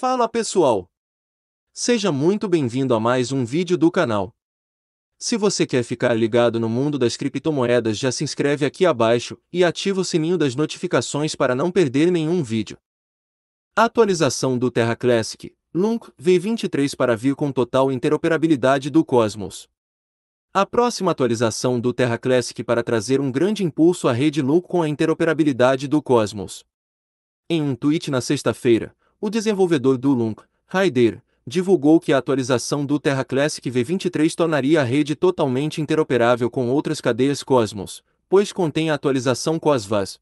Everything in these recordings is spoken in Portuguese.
Fala pessoal! Seja muito bem-vindo a mais um vídeo do canal. Se você quer ficar ligado no mundo das criptomoedas já se inscreve aqui abaixo e ativa o sininho das notificações para não perder nenhum vídeo. Atualização do Terra Classic, LUNC V23 para vir com total interoperabilidade do Cosmos. A próxima atualização do Terra Classic para trazer um grande impulso à rede LUNC com a interoperabilidade do Cosmos. Em um tweet na sexta-feira, o desenvolvedor do Lung, Raider, divulgou que a atualização do Terra Classic V23 tornaria a rede totalmente interoperável com outras cadeias Cosmos, pois contém a atualização COSVAS.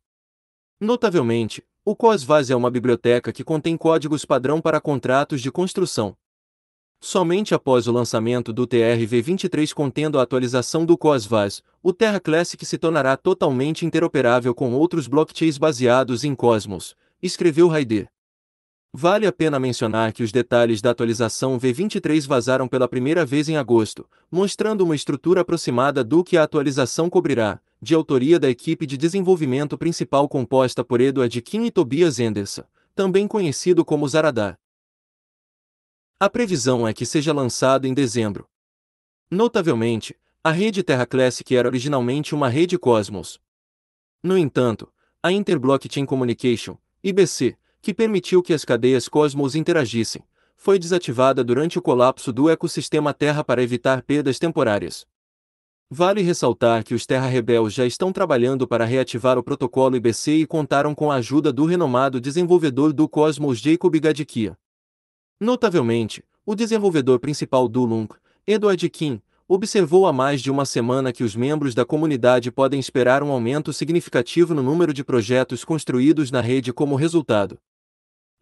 Notavelmente, o COSVAS é uma biblioteca que contém códigos padrão para contratos de construção. Somente após o lançamento do TRV23 contendo a atualização do COSVAS, o Terra Classic se tornará totalmente interoperável com outros blockchains baseados em Cosmos, escreveu Raider. Vale a pena mencionar que os detalhes da atualização V23 vazaram pela primeira vez em agosto, mostrando uma estrutura aproximada do que a atualização cobrirá, de autoria da equipe de desenvolvimento principal composta por Edward Kim e Tobias Anderson, também conhecido como Zaradar. A previsão é que seja lançado em dezembro. Notavelmente, a rede Terra Classic era originalmente uma rede Cosmos. No entanto, a Interblockchain Communication, IBC, que permitiu que as cadeias cosmos interagissem, foi desativada durante o colapso do ecossistema Terra para evitar perdas temporárias. Vale ressaltar que os Terra Rebels já estão trabalhando para reativar o protocolo IBC e contaram com a ajuda do renomado desenvolvedor do Cosmos Jacob Gadkia. Notavelmente, o desenvolvedor principal do LUNC, Edward Kim, observou há mais de uma semana que os membros da comunidade podem esperar um aumento significativo no número de projetos construídos na rede como resultado.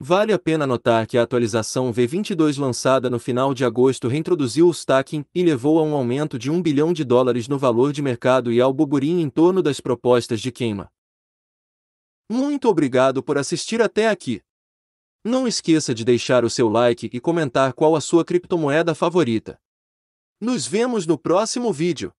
Vale a pena notar que a atualização V22 lançada no final de agosto reintroduziu o stacking e levou a um aumento de 1 bilhão de dólares no valor de mercado e ao burburinho em torno das propostas de queima. Muito obrigado por assistir até aqui. Não esqueça de deixar o seu like e comentar qual a sua criptomoeda favorita. Nos vemos no próximo vídeo.